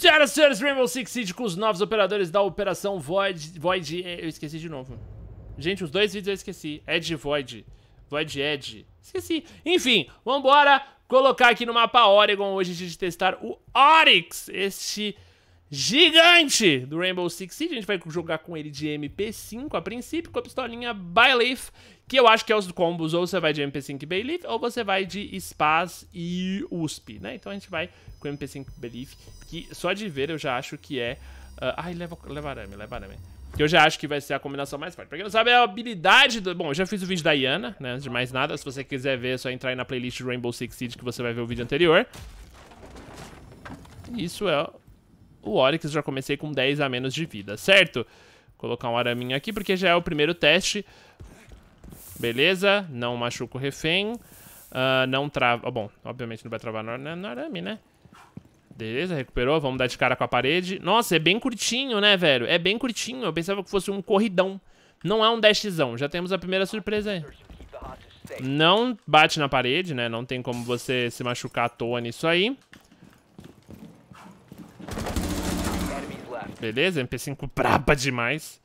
Senhoras e senhores, Rainbow Six Siege com os novos operadores da Operação Void... Void... É, eu esqueci de novo. Gente, os dois vídeos eu esqueci. Edge Void. Void Edge. Esqueci. Enfim, vambora colocar aqui no mapa Oregon hoje de testar o Oryx, este gigante do Rainbow Six Siege. A gente vai jogar com ele de MP5 a princípio, com a pistolinha Byleaf que eu acho que é os combos, ou você vai de MP5 Belief ou você vai de Spaz e USP, né? Então a gente vai com MP5 Belief que só de ver eu já acho que é... Uh, ai, leva, leva arame, leva arame. Que eu já acho que vai ser a combinação mais forte. Pra quem não sabe, é a habilidade do... Bom, eu já fiz o vídeo da Iana, né? Antes de mais nada, se você quiser ver, é só entrar aí na playlist Rainbow Six Siege que você vai ver o vídeo anterior. Isso é o Oryx, já comecei com 10 a menos de vida, certo? Vou colocar um araminho aqui, porque já é o primeiro teste. Beleza? Não machuca o refém. Uh, não trava... Oh, bom, obviamente não vai travar no, no, arame, né? Beleza, recuperou. Vamos dar de cara com a parede. Nossa, é bem curtinho, né, velho? É bem curtinho. Eu pensava que fosse um corridão. Não é um dashzão. Já temos a primeira surpresa aí. Não bate na parede, né? Não tem como você se machucar à toa nisso aí. Beleza, MP5 braba demais.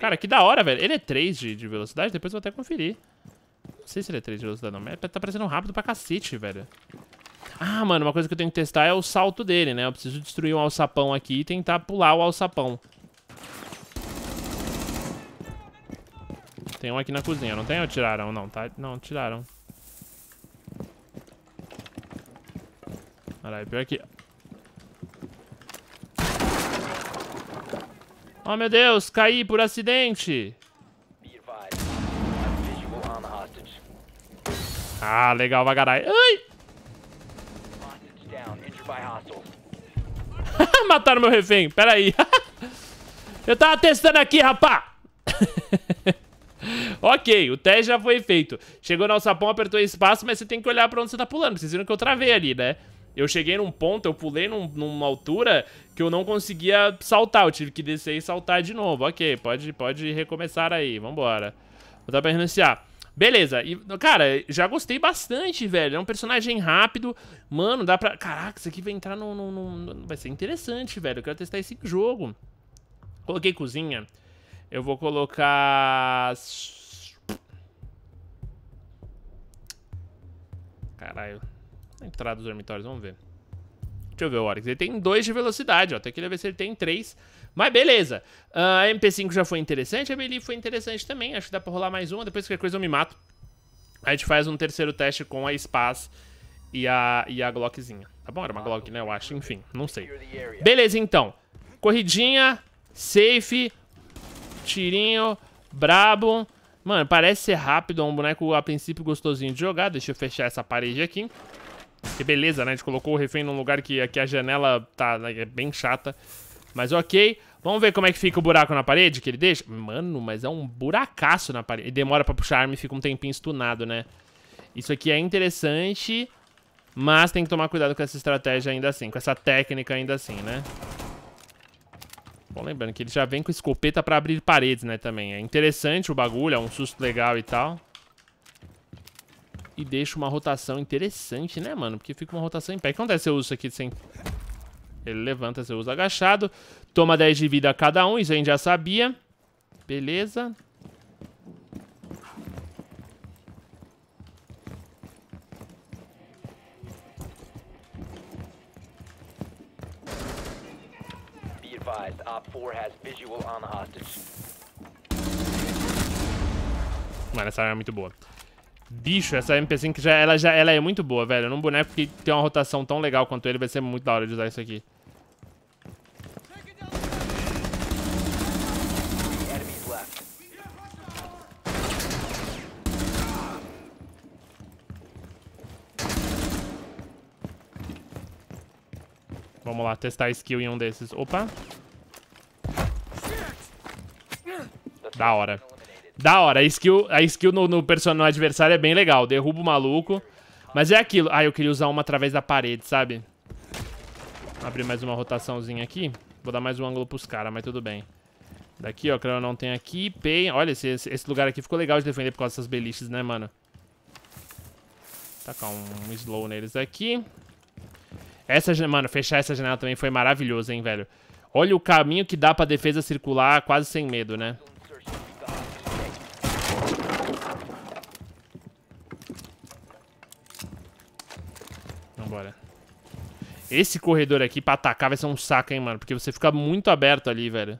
Cara, que da hora, velho. Ele é 3 de, de velocidade? Depois eu vou até conferir. Não sei se ele é 3 de velocidade não, mas tá parecendo rápido pra cacete, velho. Ah, mano, uma coisa que eu tenho que testar é o salto dele, né? Eu preciso destruir um alçapão aqui e tentar pular o alçapão. Tem um aqui na cozinha, não tem? Ou tiraram? Não, tá... Não, tiraram. Caralho, é pior que... Oh, meu Deus, caí por acidente. Ah, legal, vagarai. Ai! Mataram meu refém, peraí. Eu tava testando aqui, rapá. ok, o teste já foi feito. Chegou no alçapão, apertou espaço, mas você tem que olhar pra onde você tá pulando. Vocês viram que eu travei ali, né? Eu cheguei num ponto, eu pulei num, numa altura que eu não conseguia saltar. Eu tive que descer e saltar de novo. Ok, pode, pode recomeçar aí. Vambora. dar pra renunciar. Beleza, e, cara, já gostei bastante, velho. É um personagem rápido. Mano, dá pra. Caraca, isso aqui vai entrar no. no, no... Vai ser interessante, velho. Eu quero testar esse jogo. Coloquei cozinha. Eu vou colocar. Caralho entrada dos dormitórios, vamos ver. Deixa eu ver o Oryx. Ele tem dois de velocidade, ó. Até queria ver se ele tem três. Mas beleza. Uh, a MP5 já foi interessante, a Melee foi interessante também. Acho que dá pra rolar mais uma. Depois qualquer coisa eu me mato. A gente faz um terceiro teste com a Spaz e a, e a Glockzinha. Tá bom? Era uma Glock, né? Eu acho. Enfim, não sei. Beleza, então. Corridinha, safe, tirinho, brabo. Mano, parece ser rápido. É um boneco a princípio gostosinho de jogar. Deixa eu fechar essa parede aqui. Que beleza, né? A gente colocou o refém num lugar que aqui a janela tá né, é bem chata. Mas ok. Vamos ver como é que fica o buraco na parede que ele deixa. Mano, mas é um buracaço na parede. E demora pra puxar a arma e fica um tempinho estunado, né? Isso aqui é interessante, mas tem que tomar cuidado com essa estratégia ainda assim, com essa técnica ainda assim, né? Bom, lembrando que ele já vem com escopeta pra abrir paredes, né, também. É interessante o bagulho, é um susto legal e tal. E deixa uma rotação interessante, né, mano? Porque fica uma rotação em pé. O que acontece se eu uso isso aqui sem... Ele levanta, se eu uso agachado. Toma 10 de vida a cada um, isso a gente já sabia. Beleza. Mano, essa arma é muito boa. Bicho, essa MP5 já, ela, já, ela é muito boa, velho. Num boneco que tem uma rotação tão legal quanto ele, vai ser muito da hora de usar isso aqui. Vamos lá, testar a skill em um desses. Opa. Da hora. Da hora, a skill, a skill no, no, no adversário é bem legal. Derruba o maluco. Mas é aquilo. Ah, eu queria usar uma através da parede, sabe? Vou abrir mais uma rotaçãozinha aqui. Vou dar mais um ângulo pros caras, mas tudo bem. Daqui, ó, crânio não tem aqui. Pay. Olha, esse, esse lugar aqui ficou legal de defender por causa dessas beliches, né, mano? Tacar um, um slow neles aqui. Essa, mano, fechar essa janela também foi maravilhoso, hein, velho? Olha o caminho que dá pra defesa circular quase sem medo, né? Esse corredor aqui pra atacar vai ser um saco, hein, mano. Porque você fica muito aberto ali, velho.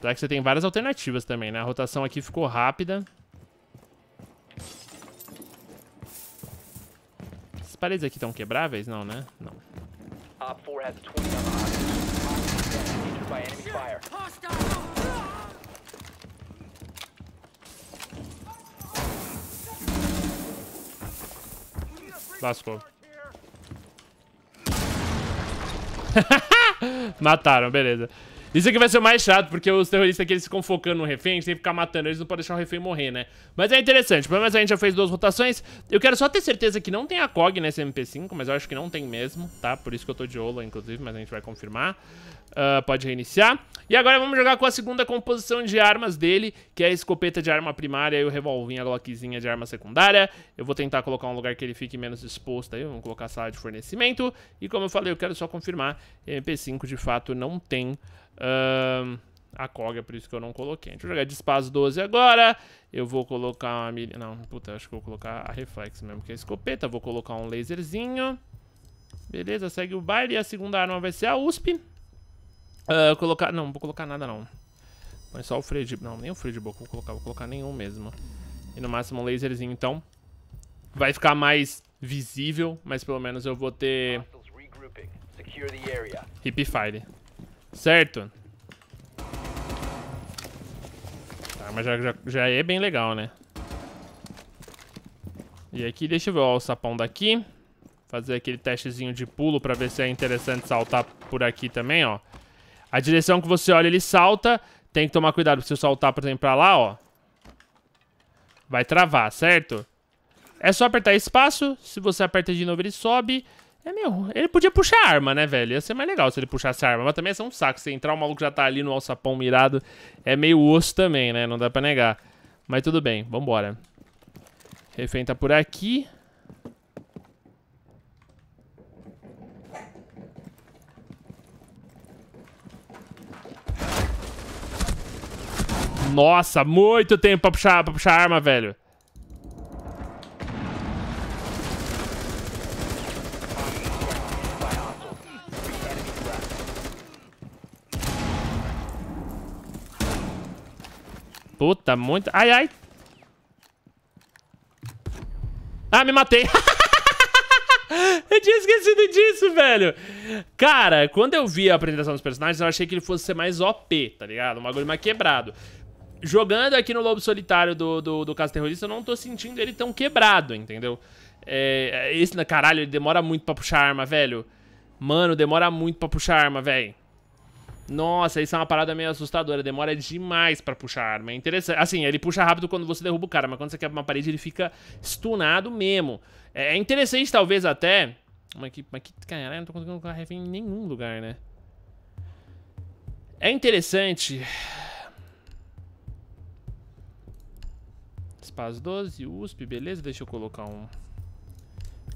Tá que você tem várias alternativas também, né? A rotação aqui ficou rápida. Essas paredes aqui estão quebráveis? Não, né? Não. Lascou. Mataram, beleza. Isso aqui vai ser o mais chato, porque os terroristas aqui eles ficam focando no refém, eles têm que ficar matando eles, não podem deixar o refém morrer, né? Mas é interessante, pelo menos a gente já fez duas rotações. Eu quero só ter certeza que não tem a COG nesse MP5, mas eu acho que não tem mesmo, tá? Por isso que eu tô de olho, inclusive, mas a gente vai confirmar. Uh, pode reiniciar. E agora vamos jogar com a segunda composição de armas dele, que é a escopeta de arma primária e o revolvinho, a glockzinha de arma secundária. Eu vou tentar colocar um lugar que ele fique menos exposto aí, vamos colocar a sala de fornecimento. E como eu falei, eu quero só confirmar, MP5 de fato não tem... Uh, a COG, é por isso que eu não coloquei. Deixa eu jogar Dispaz 12 agora. Eu vou colocar uma mil... Não, puta, acho que vou colocar a reflex mesmo, que é a escopeta. Vou colocar um laserzinho. Beleza, segue o baile. E a segunda arma vai ser a USP. Uh, colocar... Não, não vou colocar nada não. mas só o freio de... Não, nem o freio de boca vou colocar. Vou colocar nenhum mesmo. E no máximo um laserzinho, então. Vai ficar mais visível, mas pelo menos eu vou ter... Hip Fire. Certo? Tá, mas já, já, já é bem legal, né? E aqui, deixa eu ver ó, o sapão daqui. Fazer aquele testezinho de pulo pra ver se é interessante saltar por aqui também, ó. A direção que você olha, ele salta. Tem que tomar cuidado, se eu saltar, por exemplo, pra lá, ó. Vai travar, certo? É só apertar espaço. Se você aperta de novo, ele sobe. É, meu, ele podia puxar arma, né, velho? Ia ser mais legal se ele puxasse arma. Mas também ia ser um saco. Se entrar, o maluco já tá ali no alçapão mirado. É meio osso também, né? Não dá pra negar. Mas tudo bem, vambora. Refém tá por aqui. Nossa, muito tempo pra puxar, pra puxar arma, velho. Puta, muito... Ai, ai. Ah, me matei. eu tinha esquecido disso, velho. Cara, quando eu vi a apresentação dos personagens, eu achei que ele fosse ser mais OP, tá ligado? Um bagulho mais quebrado jogando aqui no Lobo Solitário do, do, do Caso Terrorista, eu não tô sentindo ele tão quebrado, entendeu? É, é esse, né, caralho, ele demora muito pra puxar arma, velho. Mano, demora muito pra puxar arma, velho. Nossa, isso é uma parada meio assustadora. Demora demais pra puxar arma. É interessante. Assim, ele puxa rápido quando você derruba o cara, mas quando você quebra uma parede, ele fica stunado mesmo. É, é interessante, talvez, até... Mas que, mas que caralho, não tô conseguindo colocar refém em nenhum lugar, né? É interessante Paz 12, USP, beleza? Deixa eu colocar um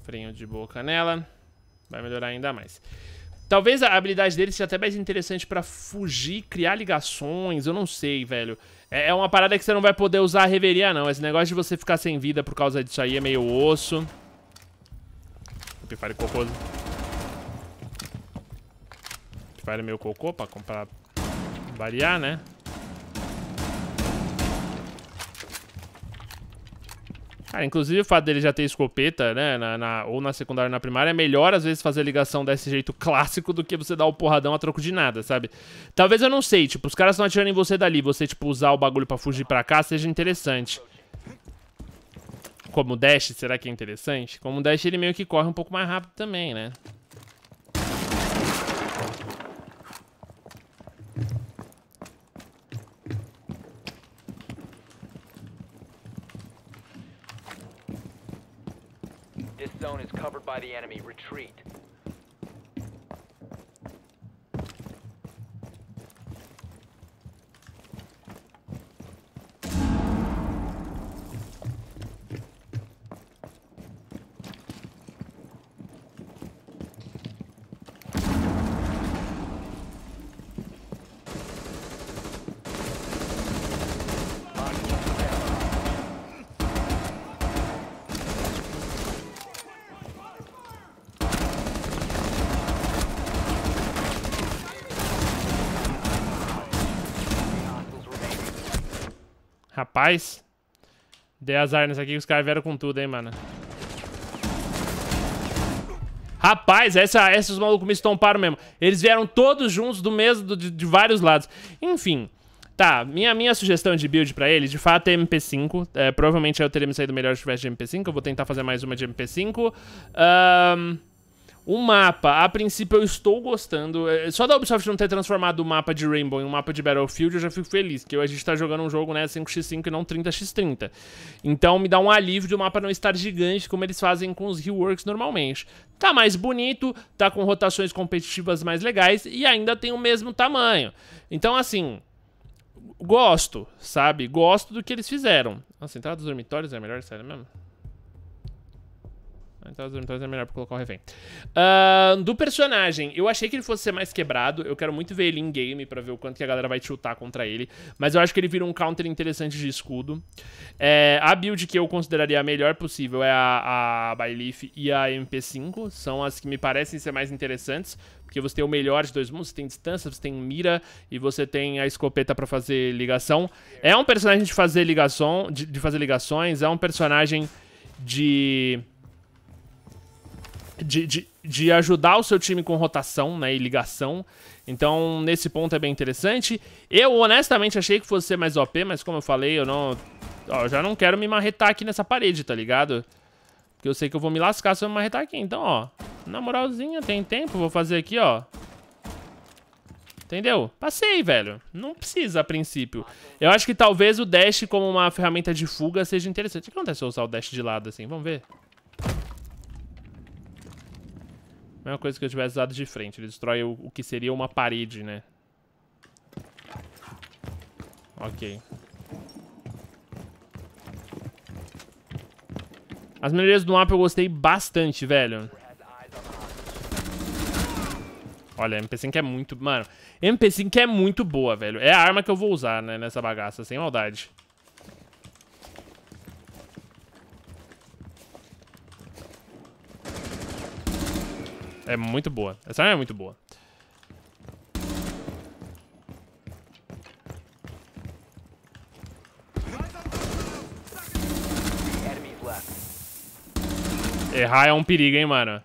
freio de boca nela. Vai melhorar ainda mais. Talvez a habilidade dele seja até mais interessante para fugir, criar ligações, eu não sei, velho. É, é uma parada que você não vai poder usar a reveria, não. Esse negócio de você ficar sem vida por causa disso aí é meio osso. Pipare cocô. Pipare meio cocô pra comprar... variar, né? Cara, inclusive o fato dele já ter escopeta, né, na, na, ou na secundária ou na primária, é melhor às vezes fazer ligação desse jeito clássico do que você dar o porradão a troco de nada, sabe? Talvez eu não sei, tipo, os caras estão atirando em você dali, você, tipo, usar o bagulho pra fugir pra cá seja interessante. Como dash, será que é interessante? Como dash ele meio que corre um pouco mais rápido também, né? the enemy. Retreat. Rapaz. Dei azar nessa aqui que os caras vieram com tudo, hein, mano. Rapaz, essa, esses malucos me estomparam mesmo. Eles vieram todos juntos do mesmo, de, de vários lados. Enfim. Tá, minha, minha sugestão de build pra ele, de fato, é MP5. É, provavelmente eu teria me saído melhor se tivesse de MP5. Eu vou tentar fazer mais uma de MP5. Ahn... Um... O mapa, a princípio eu estou gostando. É, só da Ubisoft não ter transformado o mapa de Rainbow em um mapa de Battlefield, eu já fico feliz, porque a gente tá jogando um jogo, né, 5x5 e não 30x30. Então me dá um alívio de o mapa não estar gigante, como eles fazem com os reworks normalmente. Tá mais bonito, tá com rotações competitivas mais legais e ainda tem o mesmo tamanho. Então, assim, gosto, sabe? Gosto do que eles fizeram. Nossa, entrada dos dormitórios é melhor sério mesmo? Então, então, então é melhor colocar o refém. Uh, do personagem, eu achei que ele fosse ser mais quebrado. Eu quero muito ver ele em game pra ver o quanto que a galera vai chutar contra ele. Mas eu acho que ele vira um counter interessante de escudo. É, a build que eu consideraria a melhor possível é a, a Byleaf e a MP5. São as que me parecem ser mais interessantes. Porque você tem o melhor de dois mundos, você tem distância, você tem mira e você tem a escopeta para fazer ligação. É um personagem de fazer ligação, de, de fazer ligações, é um personagem de de, de, de ajudar o seu time com rotação né, e ligação. Então, nesse ponto é bem interessante. Eu, honestamente, achei que fosse ser mais OP, mas como eu falei, eu não... Ó, eu já não quero me marretar aqui nessa parede, tá ligado? Porque eu sei que eu vou me lascar se eu me marretar aqui. Então, ó, na moralzinha, tem tempo, vou fazer aqui, ó. Entendeu? Passei, velho. Não precisa a princípio. Eu acho que talvez o dash como uma ferramenta de fuga seja interessante. O que acontece se eu usar o dash de lado assim? Vamos ver. Mesma coisa que eu tivesse usado de frente. Ele destrói o, o que seria uma parede, né? Ok. As melhorias do mapa eu gostei bastante, velho. Olha, a MP5 é muito... Mano, MP5 é muito boa, velho. É a arma que eu vou usar, né, nessa bagaça, sem maldade. É muito boa. Essa arma é muito boa. Errar é um perigo, hein, mano.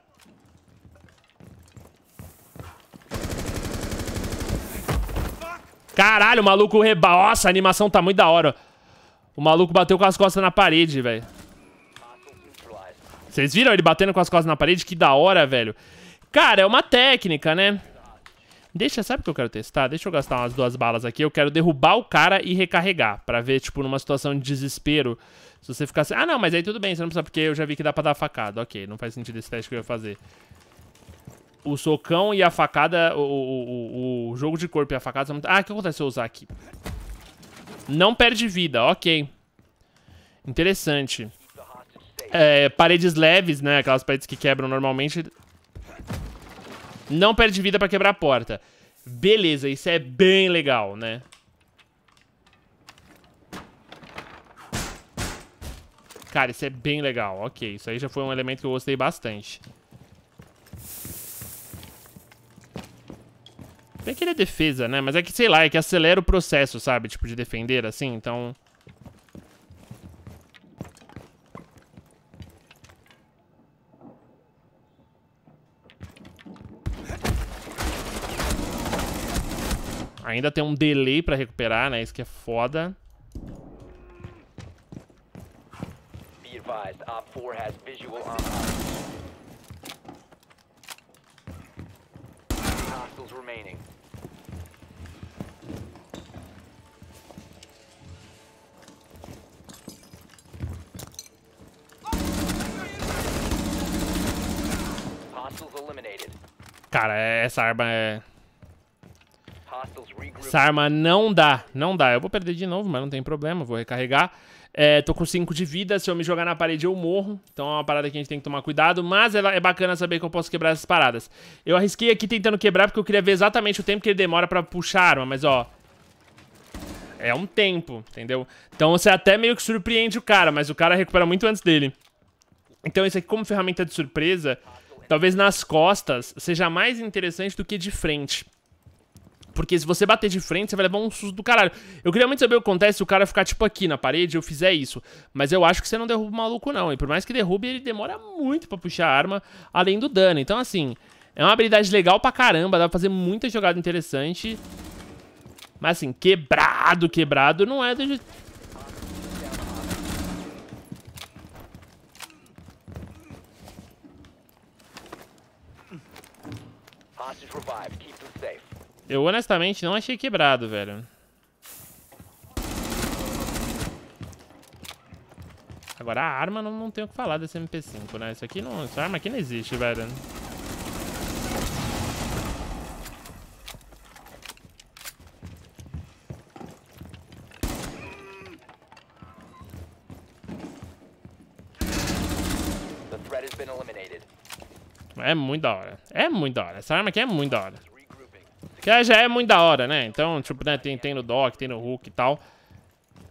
Caralho, o maluco reba... Nossa, a animação tá muito da hora. O maluco bateu com as costas na parede, velho. Vocês viram ele batendo com as costas na parede? Que da hora, velho. Cara, é uma técnica, né? Deixa, sabe o que eu quero testar? Deixa eu gastar umas duas balas aqui. Eu quero derrubar o cara e recarregar. Pra ver, tipo, numa situação de desespero. Se você ficar assim... Ah, não, mas aí tudo bem. Você não precisa, porque eu já vi que dá pra dar facada. Ok, não faz sentido esse teste que eu ia fazer. O socão e a facada... O, o, o, jogo de corpo e a facada são muito... Ah, o que acontece se eu usar aqui? Não perde vida, ok. Interessante. É, paredes leves, né? Aquelas paredes que quebram normalmente não perde vida pra quebrar a porta. Beleza, isso é bem legal, né? Cara, isso é bem legal. Ok, isso aí já foi um elemento que eu gostei bastante. Bem que ele é defesa, né? Mas é que, sei lá, é que acelera o processo, sabe? Tipo, de defender, assim, então... Ainda tem um delay pra recuperar, né? Isso que é foda. Cara, essa arma é essa arma não dá, não dá. Eu vou perder de novo, mas não tem problema, vou recarregar. É, tô com 5 de vida, se eu me jogar na parede eu morro, então é uma parada que a gente tem que tomar cuidado, mas é bacana saber que eu posso quebrar essas paradas. Eu arrisquei aqui tentando quebrar porque eu queria ver exatamente o tempo que ele demora pra puxar a arma, mas ó... É um tempo, entendeu? Então você até meio que surpreende o cara, mas o cara recupera muito antes dele. Então isso aqui como ferramenta de surpresa, talvez nas costas seja mais interessante do que de frente porque se você bater de frente, você vai levar um susto do caralho. Eu queria muito saber o que acontece se o cara ficar, tipo, aqui na parede e eu fizer isso. Mas eu acho que você não derruba o maluco, não. E por mais que derrube, ele demora muito pra puxar a arma, além do dano. Então, assim, é uma habilidade legal pra caramba, dá pra fazer muita jogada interessante. Mas, assim, quebrado, quebrado, não é do jeito... Hostage revived. Eu honestamente não achei quebrado, velho. Agora a arma não, não tem o que falar desse MP5, né? Isso aqui não. Essa arma aqui não existe, velho. É muito da hora. É muito da hora. Essa arma aqui é muito da hora. Que já é muito da hora, né? Então, tipo, né, tem, tem no Doc, tem no Hulk e tal.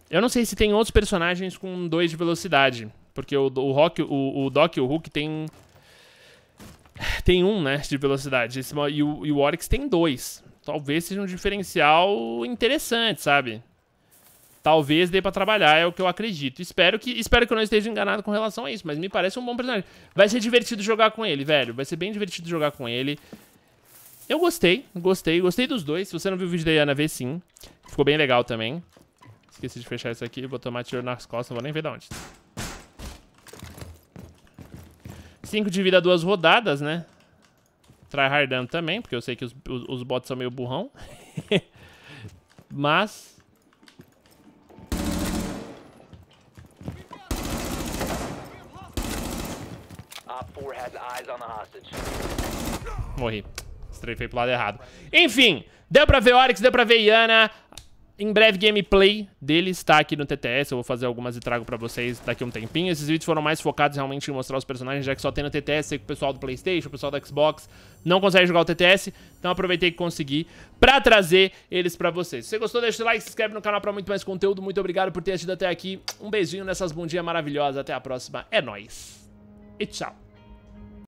Eu não sei se tem outros personagens com 2 de velocidade. Porque o, o, Rock, o, o Doc e o Hulk tem... Tem um, né, de velocidade. Esse, e, o, e o Oryx tem dois. Talvez seja um diferencial interessante, sabe? Talvez dê para trabalhar, é o que eu acredito. Espero que, espero que eu não esteja enganado com relação a isso, mas me parece um bom personagem. Vai ser divertido jogar com ele, velho. Vai ser bem divertido jogar com ele. Eu gostei, gostei, gostei dos dois. Se você não viu o vídeo da Yana, vê sim. Ficou bem legal também. Esqueci de fechar isso aqui. Vou tomar tiro nas costas, não vou nem ver de onde. 5 de vida, duas rodadas, né? Tryhardando também, porque eu sei que os, os, os bots são meio burrão. Mas... Morri. Estrefei pro lado errado. Enfim, deu pra ver Oryx, deu pra ver Yana. Em breve, gameplay dele está aqui no TTS. Eu vou fazer algumas e trago pra vocês daqui a um tempinho. Esses vídeos foram mais focados realmente em mostrar os personagens, já que só tem no TTS. Sei que o pessoal do Playstation, o pessoal da Xbox não consegue jogar o TTS. Então aproveitei que consegui pra trazer eles pra vocês. Se você gostou, deixa o like, se inscreve no canal pra muito mais conteúdo. Muito obrigado por ter assistido até aqui. Um beijinho nessas bundinhas maravilhosas. Até a próxima. É nóis. E tchau.